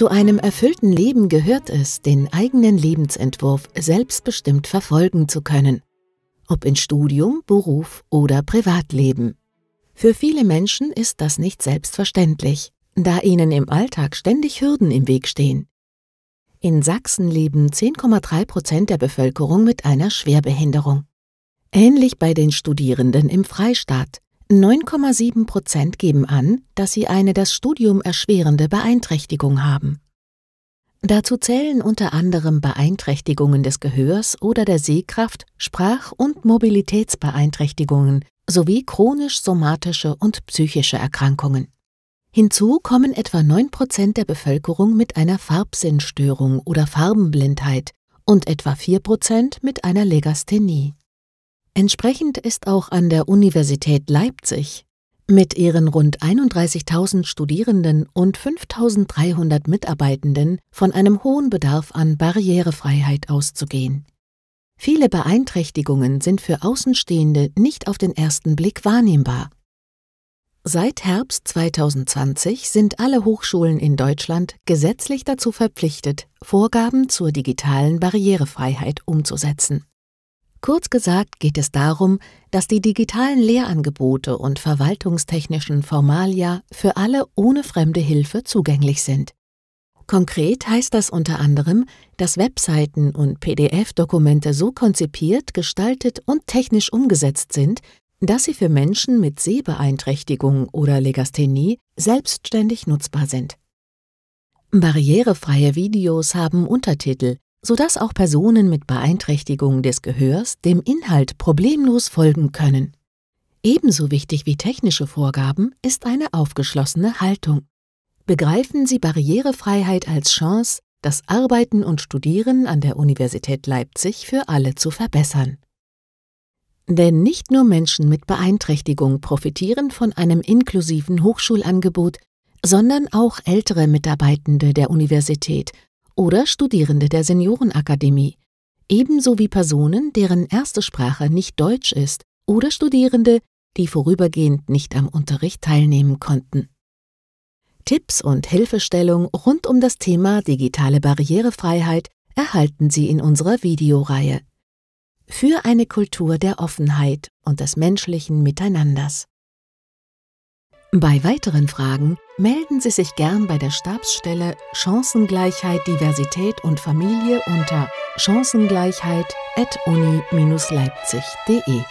Zu einem erfüllten Leben gehört es, den eigenen Lebensentwurf selbstbestimmt verfolgen zu können, ob in Studium, Beruf oder Privatleben. Für viele Menschen ist das nicht selbstverständlich, da ihnen im Alltag ständig Hürden im Weg stehen. In Sachsen leben 10,3 Prozent der Bevölkerung mit einer Schwerbehinderung. Ähnlich bei den Studierenden im Freistaat 9,7 Prozent geben an, dass sie eine das Studium erschwerende Beeinträchtigung haben. Dazu zählen unter anderem Beeinträchtigungen des Gehörs oder der Sehkraft, Sprach- und Mobilitätsbeeinträchtigungen sowie chronisch-somatische und psychische Erkrankungen. Hinzu kommen etwa 9 Prozent der Bevölkerung mit einer Farbsinnstörung oder Farbenblindheit und etwa 4 Prozent mit einer Legasthenie. Entsprechend ist auch an der Universität Leipzig mit ihren rund 31.000 Studierenden und 5.300 Mitarbeitenden von einem hohen Bedarf an Barrierefreiheit auszugehen. Viele Beeinträchtigungen sind für Außenstehende nicht auf den ersten Blick wahrnehmbar. Seit Herbst 2020 sind alle Hochschulen in Deutschland gesetzlich dazu verpflichtet, Vorgaben zur digitalen Barrierefreiheit umzusetzen. Kurz gesagt geht es darum, dass die digitalen Lehrangebote und verwaltungstechnischen Formalia für alle ohne fremde Hilfe zugänglich sind. Konkret heißt das unter anderem, dass Webseiten und PDF-Dokumente so konzipiert, gestaltet und technisch umgesetzt sind, dass sie für Menschen mit Sehbeeinträchtigung oder Legasthenie selbstständig nutzbar sind. Barrierefreie Videos haben Untertitel, sodass auch Personen mit Beeinträchtigung des Gehörs dem Inhalt problemlos folgen können. Ebenso wichtig wie technische Vorgaben ist eine aufgeschlossene Haltung. Begreifen Sie Barrierefreiheit als Chance, das Arbeiten und Studieren an der Universität Leipzig für alle zu verbessern. Denn nicht nur Menschen mit Beeinträchtigung profitieren von einem inklusiven Hochschulangebot, sondern auch ältere Mitarbeitende der Universität oder Studierende der Seniorenakademie, ebenso wie Personen, deren erste Sprache nicht Deutsch ist oder Studierende, die vorübergehend nicht am Unterricht teilnehmen konnten. Tipps und Hilfestellung rund um das Thema digitale Barrierefreiheit erhalten Sie in unserer Videoreihe. Für eine Kultur der Offenheit und des menschlichen Miteinanders. Bei weiteren Fragen melden Sie sich gern bei der Stabsstelle Chancengleichheit, Diversität und Familie unter chancengleichheit.uni-leipzig.de.